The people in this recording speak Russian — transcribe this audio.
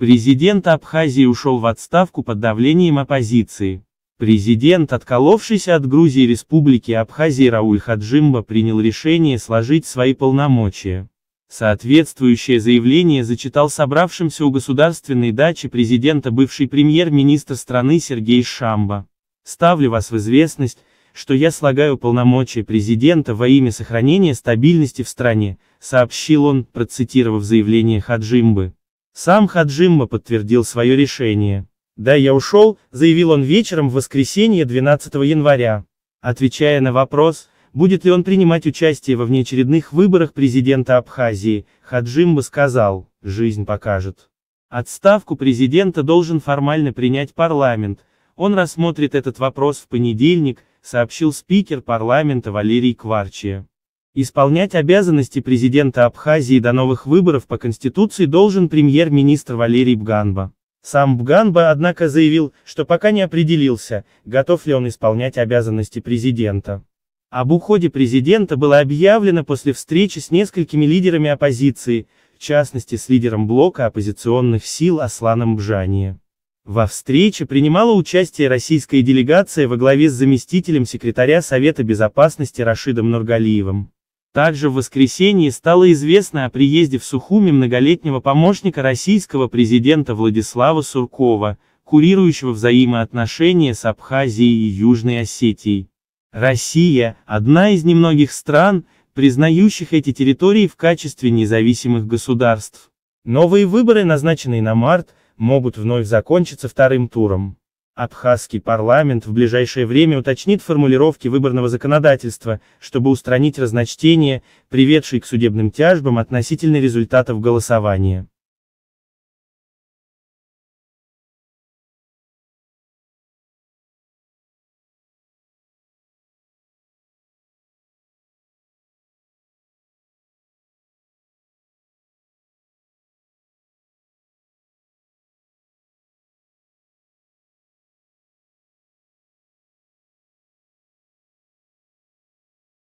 Президент Абхазии ушел в отставку под давлением оппозиции. Президент, отколовшийся от Грузии Республики Абхазии Рауль Хаджимба принял решение сложить свои полномочия. Соответствующее заявление зачитал собравшимся у государственной дачи президента бывший премьер-министр страны Сергей Шамба. Ставлю вас в известность, что я слагаю полномочия президента во имя сохранения стабильности в стране, сообщил он, процитировав заявление Хаджимбы. Сам Хаджимма подтвердил свое решение. «Да, я ушел», — заявил он вечером в воскресенье 12 января. Отвечая на вопрос, будет ли он принимать участие во внеочередных выборах президента Абхазии, Хаджимба сказал, «Жизнь покажет». Отставку президента должен формально принять парламент, он рассмотрит этот вопрос в понедельник, сообщил спикер парламента Валерий Кварчия. Исполнять обязанности президента Абхазии до новых выборов по Конституции должен премьер-министр Валерий Бганба. Сам Бганба, однако, заявил, что пока не определился, готов ли он исполнять обязанности президента. Об уходе президента было объявлено после встречи с несколькими лидерами оппозиции, в частности с лидером блока оппозиционных сил Асланом Бжани. Во встрече принимала участие российская делегация во главе с заместителем секретаря Совета Безопасности Рашидом Нургалиевым. Также в воскресенье стало известно о приезде в Сухуми многолетнего помощника российского президента Владислава Суркова, курирующего взаимоотношения с Абхазией и Южной Осетией. Россия – одна из немногих стран, признающих эти территории в качестве независимых государств. Новые выборы, назначенные на март, могут вновь закончиться вторым туром. Абхазский парламент в ближайшее время уточнит формулировки выборного законодательства, чтобы устранить разночтения, приведшие к судебным тяжбам относительно результатов голосования.